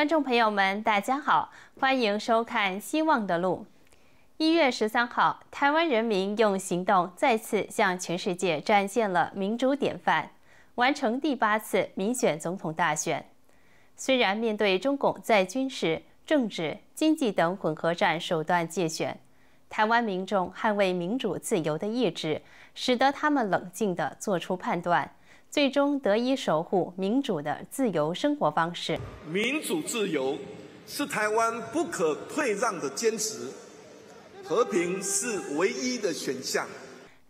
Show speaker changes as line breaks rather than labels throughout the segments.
观众朋友们，大家好，欢迎收看《希望的路》。一月十三号，台湾人民用行动再次向全世界展现了民主典范，完成第八次民选总统大选。虽然面对中共在军事、政治、经济等混合战手段借选，台湾民众捍卫民主自由的意志，使得他们冷静地做出判断。最终得以守护民主的自由生活方式。
民主自由是台湾不可退让的坚持，和平是唯一的选
项。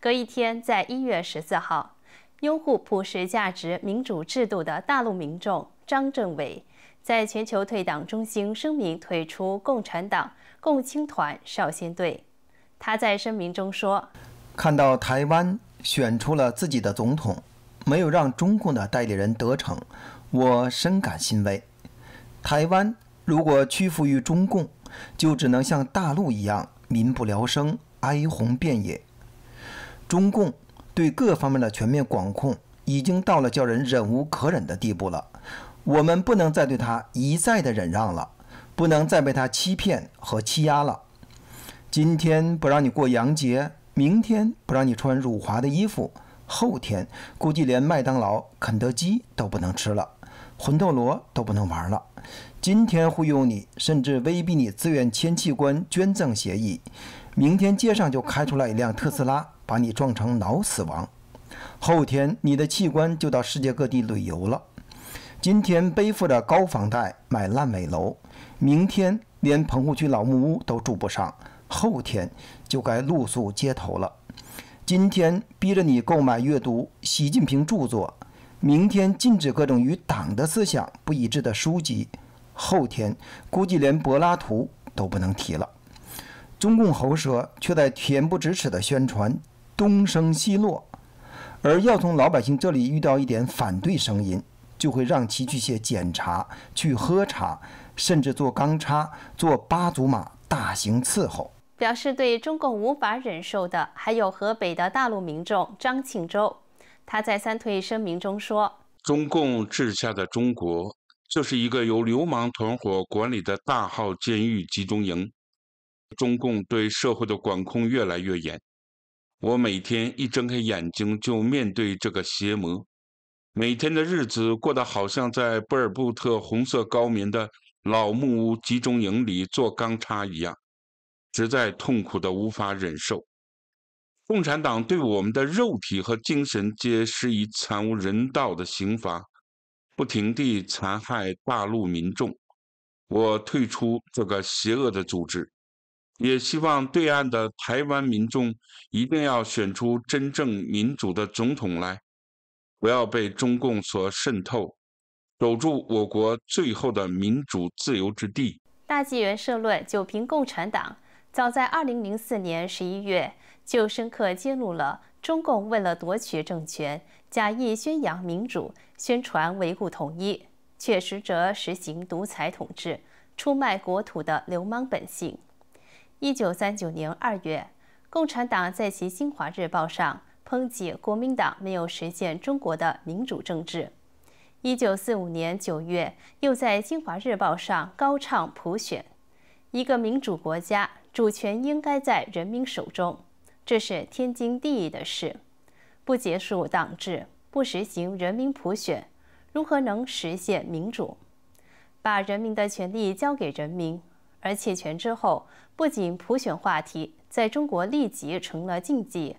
隔一天，在一月十四号，拥护普世价值、民主制度的大陆民众张政委，在全球退党中心声明退出共产党、共青团、少先队。他在声明中说：“
看到台湾选出了自己的总统。”没有让中共的代理人得逞，我深感欣慰。台湾如果屈服于中共，就只能像大陆一样，民不聊生，哀鸿遍野。中共对各方面的全面管控，已经到了叫人忍无可忍的地步了。我们不能再对他一再的忍让了，不能再被他欺骗和欺压了。今天不让你过洋节，明天不让你穿辱华的衣服。后天估计连麦当劳、肯德基都不能吃了，魂斗罗都不能玩了。今天忽悠你，甚至威逼你自愿签器官捐赠协议，明天街上就开出来一辆特斯拉把你撞成脑死亡，后天你的器官就到世界各地旅游了。今天背负着高房贷买烂尾楼，明天连棚户区老木屋都住不上，后天就该露宿街头了。今天逼着你购买阅读习近平著作，明天禁止各种与党的思想不一致的书籍，后天估计连柏拉图都不能提了。中共喉舌却在恬不知耻的宣传东升西落，而要从老百姓这里遇到一点反对声音，就会让其去写检查、去喝茶，甚至做钢叉、做八足马，大刑伺候。
表示对中共无法忍受的还有河北的大陆民众张庆洲。他在三退声明中说：“
中共治下的中国就是一个由流氓团伙管理的大号监狱集中营。中共对社会的管控越来越严，我每天一睁开眼睛就面对这个邪魔，每天的日子过得好像在布尔布特红色高棉的老木屋集中营里做钢叉一样。”实在痛苦的无法忍受，共产党对我们的肉体和精神皆施以惨无人道的刑罚，不停地残害大陆民众。我退出这个邪恶的组织，也希望对岸的台湾民众一定要选出真正民主的总统来，不要被中共所渗透，守住我国最后的民主自由之地。
大纪元社论：九评共产党。早在二零零四年十一月，就深刻揭露了中共为了夺取政权，假意宣扬民主，宣传维护统一，却实则实行独裁统治，出卖国土的流氓本性。一九三九年二月，共产党在其《新华日报》上抨击国民党没有实现中国的民主政治。一九四五年九月，又在《新华日报》上高唱普选，一个民主国家。主权应该在人民手中，这是天经地义的事。不结束党制，不实行人民普选，如何能实现民主？把人民的权利交给人民，而且权之后不仅普选话题在中国立即成了禁忌，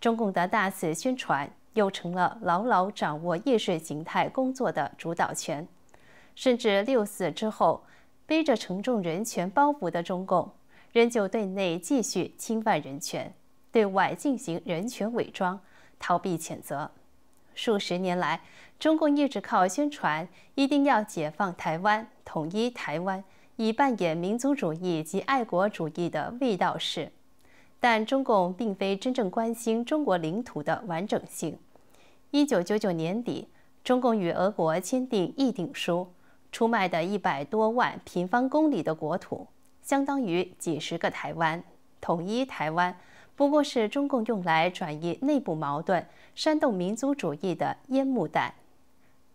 中共的大肆宣传又成了牢牢掌握意识形态工作的主导权。甚至六四之后，背着沉重人权包袱的中共。仍旧对内继续侵犯人权，对外进行人权伪装，逃避谴责。数十年来，中共一直靠宣传“一定要解放台湾，统一台湾”，以扮演民族主义及爱国主义的卫道士。但中共并非真正关心中国领土的完整性。1999年底，中共与俄国签订议定书，出卖的一百多万平方公里的国土。相当于几十个台湾，统一台湾不过是中共用来转移内部矛盾、煽动民族主义的烟幕弹。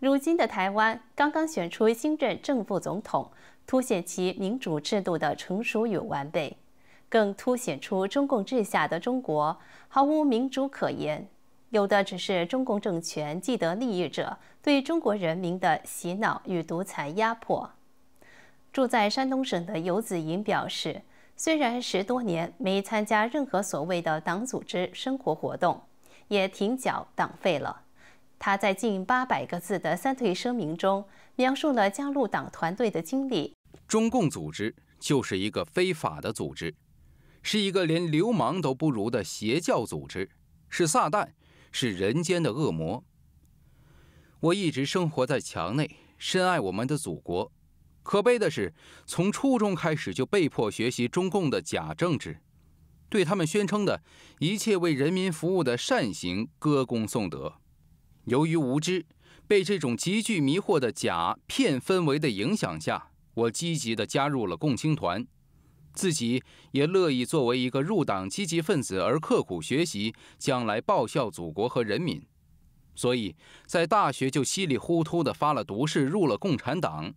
如今的台湾刚刚选出新任正副总统，凸显其民主制度的成熟与完备，更凸显出中共治下的中国毫无民主可言，有的只是中共政权既得利益者对中国人民的洗脑与独裁压迫。住在山东省的游子银表示，虽然十多年没参加任何所谓的党组织生活活动，也停缴党费了。他在近八百个字的三退声明中，描述了加入党团队的经历。
中共组织就是一个非法的组织，是一个连流氓都不如的邪教组织，是撒旦，是人间的恶魔。我一直生活在墙内，深爱我们的祖国。可悲的是，从初中开始就被迫学习中共的假政治，对他们宣称的一切为人民服务的善行歌功颂德。由于无知，被这种极具迷惑的假骗氛围的影响下，我积极地加入了共青团，自己也乐意作为一个入党积极分子而刻苦学习，将来报效祖国和人民。所以在大学就稀里糊涂地发了毒誓，入了共产党。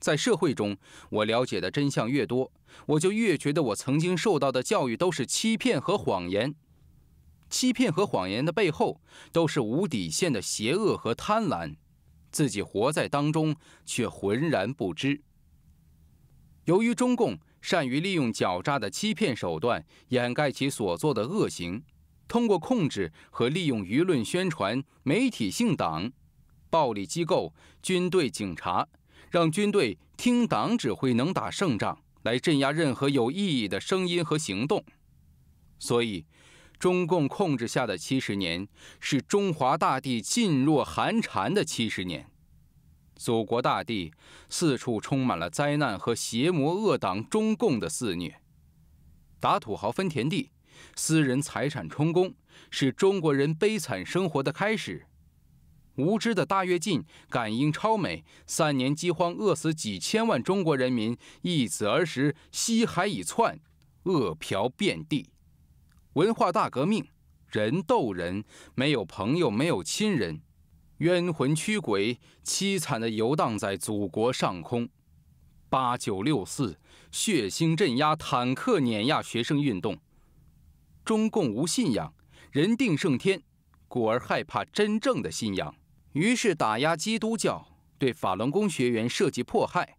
在社会中，我了解的真相越多，我就越觉得我曾经受到的教育都是欺骗和谎言。欺骗和谎言的背后，都是无底线的邪恶和贪婪，自己活在当中却浑然不知。由于中共善于利用狡诈的欺骗手段掩盖其所做的恶行，通过控制和利用舆论宣传、媒体、性党、暴力机构、军队、警察。让军队听党指挥，能打胜仗，来镇压任何有意义的声音和行动。所以，中共控制下的七十年是中华大地噤若寒蝉的七十年。祖国大地四处充满了灾难和邪魔恶党中共的肆虐。打土豪分田地，私人财产充公，是中国人悲惨生活的开始。无知的大跃进，感应超美，三年饥荒饿死几千万中国人民，一子儿食，西海已窜，饿殍遍地。文化大革命，人斗人，没有朋友，没有亲人，冤魂驱鬼，凄惨的游荡在祖国上空。八九六四，血腥镇压，坦克碾压学生运动。中共无信仰，人定胜天，故而害怕真正的信仰。于是打压基督教，对法轮功学员设计迫害，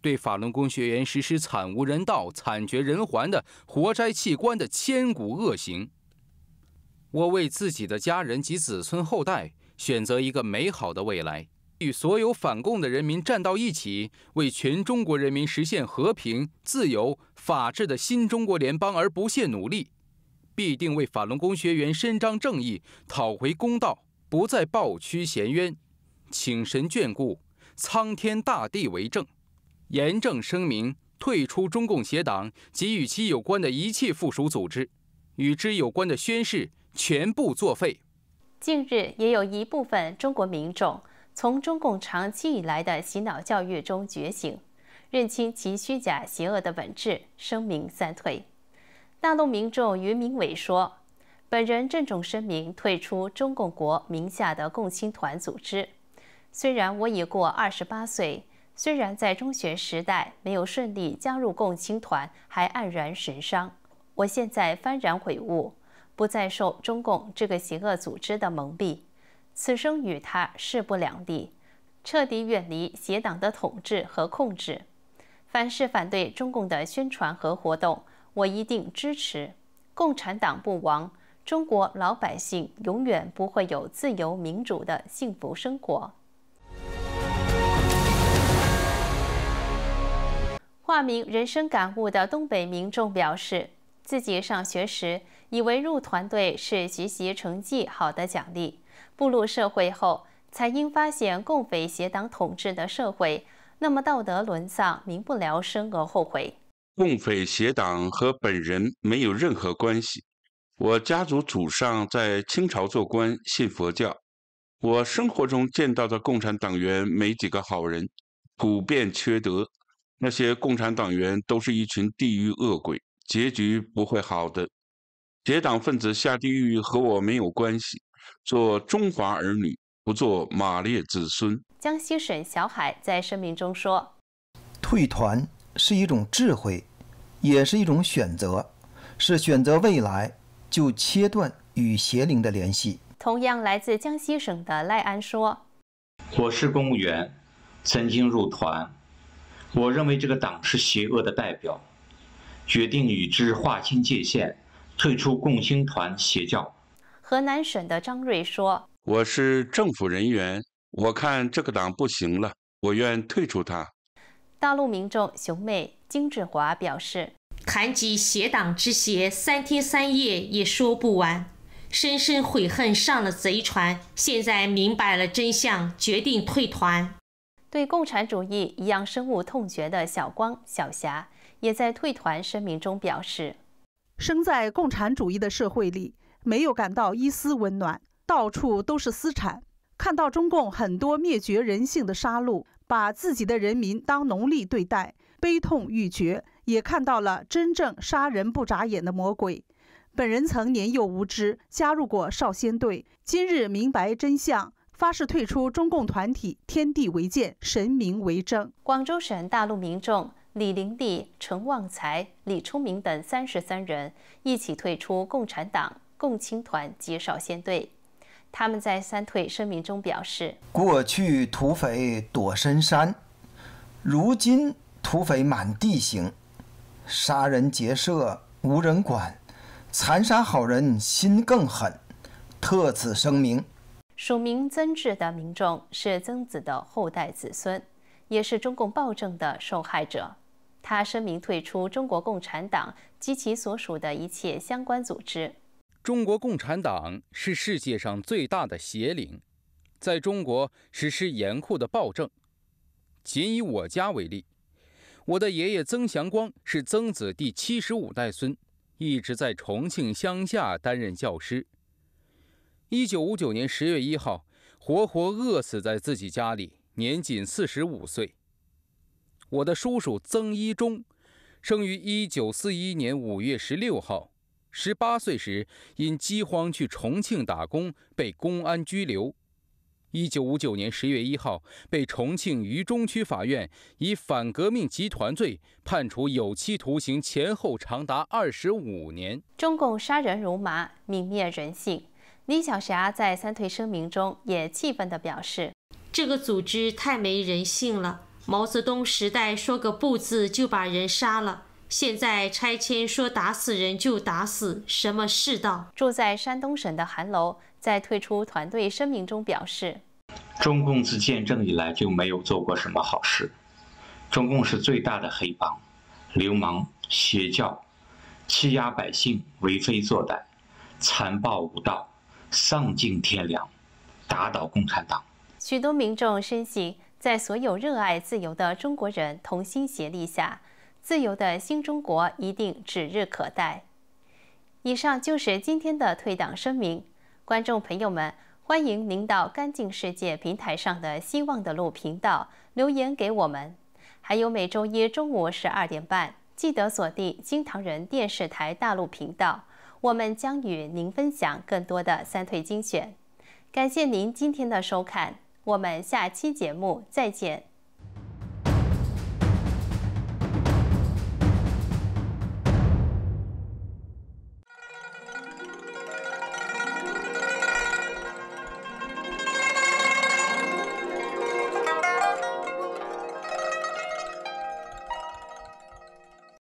对法轮功学员实施惨无人道、惨绝人寰的活摘器官的千古恶行。我为自己的家人及子孙后代选择一个美好的未来，与所有反共的人民站到一起，为全中国人民实现和平、自由、法治的新中国联邦而不懈努力，必定为法轮功学员伸张正义、讨回公道。不再抱屈衔冤，请神眷顾，苍天大地为证，严正声明退出中共邪党及与其有关的一切附属组织，与之有关的宣誓全部作废。
近日，也有一部分中国民众从中共长期以来的洗脑教育中觉醒，认清其虚假邪恶的本质，声明散退。大陆民众余明伟说。本人郑重声明退出中共国名下的共青团组织。虽然我已过二十八岁，虽然在中学时代没有顺利加入共青团，还黯然神伤。我现在幡然悔悟，不再受中共这个邪恶组织的蒙蔽，此生与他势不两立，彻底远离邪党的统治和控制。凡是反对中共的宣传和活动，我一定支持。共产党不亡。中国老百姓永远不会有自由民主的幸福生活。化名“人生感悟”的东北民众表示，自己上学时以为入团队是学习成绩好的奖励，步入社会后才因发现共匪邪党统治的社会，那么道德沦丧、民不聊生而后悔。
共匪邪党和本人没有任何关系。我家族祖上在清朝做官，信佛教。我生活中见到的共产党员没几个好人，普遍缺德。那些共产党员都是一群地狱恶鬼，结局不会好的。结党分子下地狱和我没有关系。做中华儿女，不做马列子孙。
江西省小海在声明中说：“
退团是一种智慧，也是一种选择，是选择未来。”就切断与邪灵的联系。
同样来自江西省的赖安说：“
我是公务员，曾经入团，我认为这个党是邪恶的代表，决定与之划清界限，退出共青团邪教。”
河南省的张瑞说：“
我是政府人员，我看这个党不行了，我愿退出它。”
大陆民众熊妹金志华表示。谈及邪党之邪，三天三夜也说不完。深深悔恨上了贼船，现在明白了真相，决定退团。对共产主义一样深恶痛绝的小光、小霞，也在退团声明中表示：生在共产主义的社会里，没有感到一丝温暖，到处都是私产。看到中共很多灭绝人性的杀戮，把自己的人民当奴隶对待，悲痛欲绝。也看到了真正杀人不眨眼的魔鬼。本人曾年幼无知加入过少先队，今日明白真相，发誓退出中共团体，天地为鉴，神明为证。广州省大陆民众李林地、陈旺财、李聪明等三十三人一起退出共产党、共青团及少先队。他们在三退声明中表示：
过去土匪躲深山，如今土匪满地行。杀人劫舍无人管，残杀好人心更狠。特此声明。
署名曾志的民众是曾子的后代子孙，也是中共暴政的受害者。他声明退出中国共产党及其所属的一切相关组织。中
国共产党是世界上最大的邪灵，在中国实施严酷的暴政。仅以我家为例。我的爷爷曾祥光是曾子第七十五代孙，一直在重庆乡下担任教师。一九五九年十月一号，活活饿死在自己家里，年仅四十五岁。我的叔叔曾一忠，生于一九四一年五月十六号，十八岁时因饥荒去重庆打工，被公安拘留。一九五九年十月一号，被重庆渝中区法院以反革命集团罪判处有期徒刑，前后长达二十五年。
中共杀人如麻，泯灭人性。李小霞在三退声明中也气愤地表示：“这个组织太没人性了！毛泽东时代说个不字就把人杀了。”现在拆迁说打死人就打死，什么世道？住在山东省的韩楼在退出团队声明中表示：“
中共自建政以来就没有做过什么好事，中共是最大的黑帮、流氓、邪教，欺压百姓，为非作歹，残暴无道，丧尽天良，打倒共产党。”
许多民众深信，在所有热爱自由的中国人同心协力下。自由的新中国一定指日可待。以上就是今天的退党声明。观众朋友们，欢迎您到干净世界平台上的希望的路频道留言给我们。还有每周一中午十二点半，记得锁定金唐人电视台大陆频道，我们将与您分享更多的三退精选。感谢您今天的收看，我们下期节目再见。